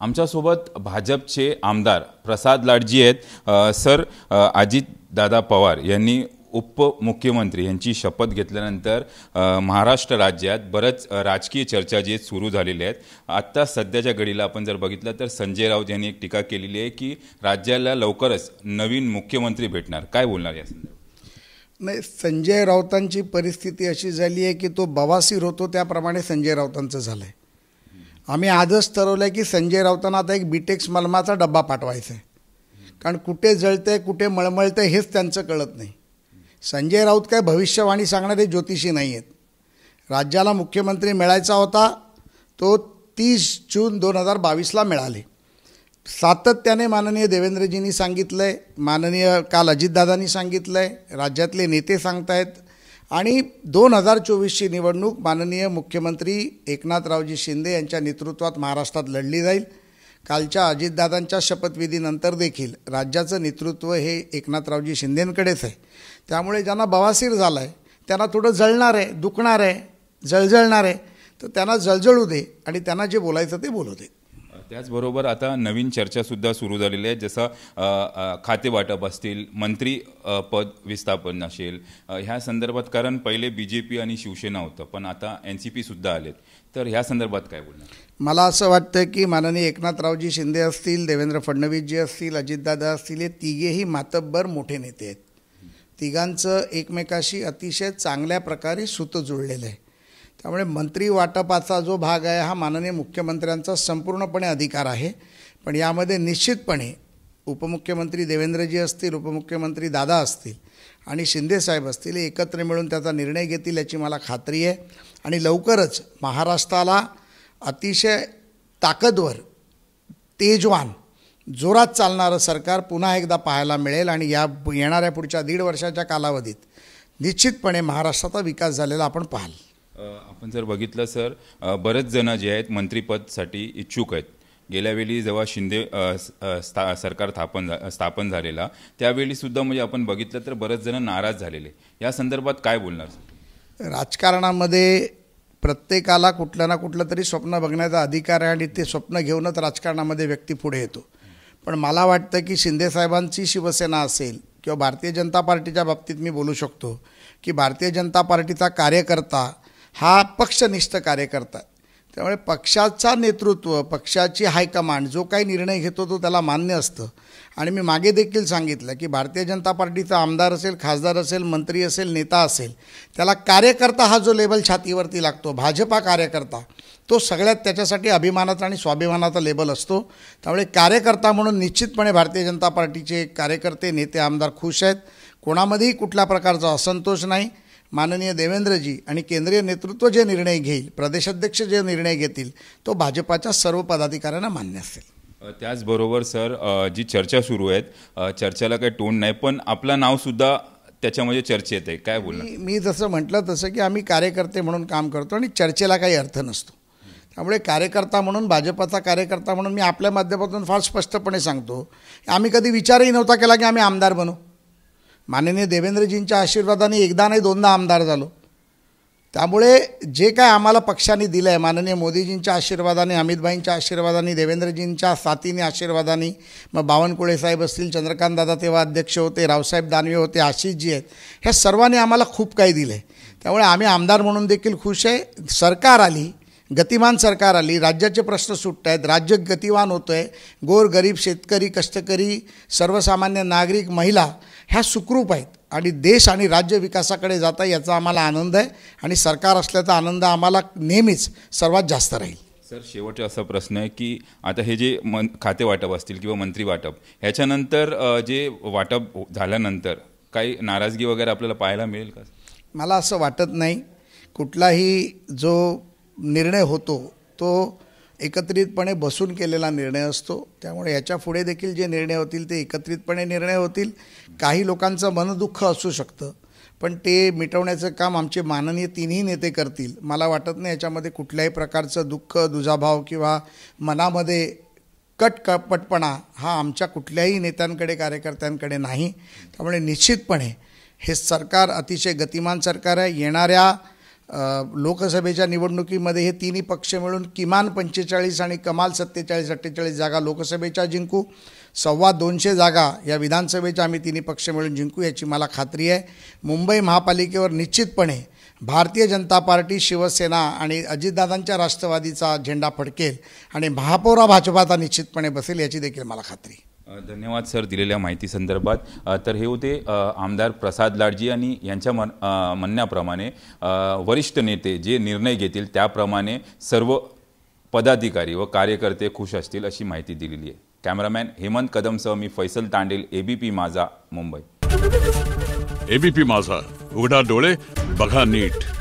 आमच्यासोबत भाजपचे आमदार प्रसाद लाडजी आहेत सर अजितदादा पवार यांनी उपमुख्यमंत्री यांची शपथ घेतल्यानंतर महाराष्ट्र राज्यात बरंच राजकीय चर्चा जे सुरू झालेल्या आहेत आत्ता सध्याच्या घडीला आपण जर बघितलं तर संजय राऊत यांनी एक टीका केलेली आहे की राज्याला लवकरच नवीन मुख्यमंत्री भेटणार काय बोलणार या नाही संजय राऊतांची परिस्थिती अशी झाली आहे की तो बवासीर होतो त्याप्रमाणे संजय राऊतांचं झालं आहे आम्ही आजच ठरवलं आहे की संजय राऊतांना आता एक बीटेक्स मलमाचा डब्बा पाठवायचा आहे कारण कुठे जळतं आहे कुठे मळमळते हेच त्यांचं कळत नाही संजय राऊत काय भविष्यवाणी सांगणारे ज्योतिषी नाही आहेत राज्याला मुख्यमंत्री मिळायचा होता तो तीस जून दोन हजार बावीसला मिळाले सातत्याने माननीय देवेंद्रजींनी सांगितलं आहे माननीय काल अजितदादांनी सांगितलं आहे राज्यातले नेते सांगतायत आणि दोन हजार चोवीसची निवडणूक माननीय मुख्यमंत्री एकनाथरावजी शिंदे यांच्या नेतृत्वात महाराष्ट्रात लढली जाईल कालच्या अजितदादांच्या शपथविधीनंतर देखील राज्याचं नेतृत्व हे एकनाथरावजी शिंदेंकडेच आहे त्यामुळे ज्यांना बवासीर झाला आहे त्यांना थोडं जळणार आहे दुखणार आहे जळजळणार आहे तर त्यांना जळजळू दे आणि त्यांना जे बोलायचं ते बोलू दे त्याचबरोबर आता नवीन चर्चासुद्धा सुरू झालेली आहे जसं खातेवाटप असतील मंत्री पद विस्थापन असेल ह्या संदर्भात कारण पहिले बी जे पी आणि शिवसेना होतं पण आता एन सी पीसुद्धा आलेत तर ह्या संदर्भात काय बोलणार मला असं वाटतं की माननीय एकनाथरावजी शिंदे असतील देवेंद्र फडणवीसजी असतील अजितदादा असतील हे तिघेही मातब्बर मोठे नेते आहेत तिघांचं एकमेकाशी अतिशय चांगल्या प्रकारे सूत जुळलेलं आहे त्यामुळे मंत्री वाटपाचा जो भाग आहे हा माननीय मुख्यमंत्र्यांचा संपूर्णपणे अधिकार आहे पण यामध्ये निश्चितपणे उपमुख्यमंत्री देवेंद्रजी असतील उपमुख्यमंत्री दादा असतील आणि शिंदेसाहेब असतील एकत्र मिळून त्याचा निर्णय घेतील याची मला खात्री आहे आणि लवकरच महाराष्ट्राला अतिशय ताकदवर तेजवान जोरात चालणारं सरकार पुन्हा एकदा पाहायला मिळेल आणि या येणाऱ्या पुढच्या दीड वर्षाच्या कालावधीत निश्चितपणे महाराष्ट्राचा विकास झालेला आपण पाहाल आपण जर बघितलं सर बरेच जण जे आहेत मंत्रीपदसाठी इच्छुक आहेत गेल्यावेळी जेव्हा शिंदे स्था सरकार स्थापन झा स्थापन झालेला त्यावेळीसुद्धा म्हणजे आपण बघितलं तर बरेच जण नाराज झालेले या संदर्भात काय बोलणार राजकारणामध्ये प्रत्येकाला कुठलं ना कुठलं तरी स्वप्न बघण्याचा अधिकार आहे आणि ते स्वप्न घेऊनच राजकारणामध्ये व्यक्ती पुढे येतो पण मला वाटतं की शिंदेसाहेबांची शिवसेना असेल किंवा भारतीय जनता पार्टीच्या बाबतीत मी बोलू शकतो की भारतीय जनता पार्टीचा कार्यकर्ता हा पक्षनिष्ठ कार्यकर्ता त्यामुळे पक्षाचा नेतृत्व पक्षाची हायकमांड जो काही निर्णय घेतो तो त्याला मान्य असतं आणि मी मागे देखील सांगितलं की भारतीय जनता पार्टीचा आमदार असेल खासदार असेल मंत्री असेल नेता असेल त्याला कार्यकर्ता हा जो लेबल छातीवरती लागतो भाजपा कार्यकर्ता तो सगळ्यात त्याच्यासाठी अभिमानाचा आणि स्वाभिमानाचा लेबल असतो त्यामुळे कार्यकर्ता म्हणून निश्चितपणे भारतीय जनता पार्टीचे कार्यकर्ते नेते आमदार खुश आहेत कोणामध्येही कुठल्या प्रकारचा असंतोष नाही माननीय देवेंद्रजी आणि केंद्रीय नेतृत्व जे निर्णय घेईल प्रदेशाध्यक्ष जे निर्णय घेतील तो भाजपाच्या सर्व पदाधिकाऱ्यांना मान्य असेल त्याचबरोबर सर जी चर्चा सुरू आहेत चर्चेला काही टोन नाही पण आपलं नावसुद्धा त्याच्यामध्ये चर्चेत आहे काय बोलणार मी, मी जसं म्हटलं तसं की आम्ही कार्यकर्ते म्हणून काम करतो आणि चर्चेला काही अर्थ नसतो त्यामुळे कार्यकर्ता म्हणून भाजपाचा कार्यकर्ता म्हणून मी आपल्या माध्यमातून फार स्पष्टपणे सांगतो आम्ही कधी विचारही नव्हता केला की आम्ही आमदार बनू माननीय देवेंद्रजींच्या आशीर्वादाने एकदा नाही दोनदा आमदार झालो त्यामुळे जे काय आम्हाला पक्षाने दिलं आहे माननीय मोदीजींच्या आशीर्वादाने अमितभाईंच्या आशीर्वादाने देवेंद्रजींच्या साथीने आशीर्वादाने मग बावनकुळे साहेब असतील चंद्रकांतदादा तेव्हा अध्यक्ष होते रावसाहेब दानवे होते आशिषजी आहेत ह्या सर्वांनी आम्हाला खूप काही दिलं आहे त्यामुळे आम्ही आमदार म्हणून देखील खुश आहे सरकार आली गतिमान सरकार आली राज्याचे प्रश्न सुटत आहेत राज्य गतिमान होतो आहे गोरगरीब शेतकरी कष्टकरी सर्वसामान्य नागरिक महिला ह्या सुखरूप आहेत आणि देश आणि राज्य विकासाकडे जाता याचा आम्हाला आनंद आहे आणि सरकार असल्याचा आनंद आम्हाला नेहमीच सर्वात जास्त राहील सर शेवटचा असा प्रश्न आहे की आता हे जे मन खाते वाटप असतील किंवा मंत्री वाटप ह्याच्यानंतर जे वाटप झाल्यानंतर काही नाराजगी वगैरे आपल्याला पाहायला मिळेल का मला असं वाटत नाही कुठलाही जो निर्णय होतो तो एकत्रितपणे बसून केलेला निर्णय असतो त्यामुळे याच्या पुढे देखील जे निर्णय होतील ते एकत्रितपणे निर्णय होतील काही लोकांचं मनदुःख असू शकतं पण ते मिटवण्याचं काम आमचे माननीय तिन्ही नेते करतील मला वाटत नाही याच्यामध्ये कुठल्याही प्रकारचं दुःख दुजाभाव किंवा मनामध्ये कट कपटपणा हा आमच्या कुठल्याही नेत्यांकडे कार्यकर्त्यांकडे नाही त्यामुळे निश्चितपणे हे सरकार अतिशय गतिमान सरकार आहे येणाऱ्या लोकसभेच्या निवडणुकीमध्ये हे तिन्ही पक्ष मिळून किमान पंचेचाळीस आणि कमाल सत्तेचाळीस अठ्ठेचाळीस जागा लोकसभेच्या जिंकू सव्वा दोनशे जागा या विधानसभेच्या आम्ही तिन्ही पक्ष मिळून जिंकू याची मला खात्री आहे मुंबई महापालिकेवर निश्चितपणे भारतीय जनता पार्टी शिवसेना आणि अजितदादांच्या राष्ट्रवादीचा झेंडा फडकेल आणि महापौरा भाजपाचा निश्चितपणे बसेल याची देखील मला खात्री धन्यवाद सर दिलेल्या माहिती संदर्भात तर हे होते आमदार प्रसाद लाडजी आणि यांच्या मन म्हणण्याप्रमाणे वरिष्ठ नेते जे निर्णय घेतील त्याप्रमाणे सर्व पदाधिकारी व कार्यकर्ते खुश असतील अशी माहिती दिलेली आहे कॅमेरामॅन हेमंत कदमसह मी फैसल तांडेल एबीपी माझा मुंबई एबीपी माझा उघडा डोळे बघा नीट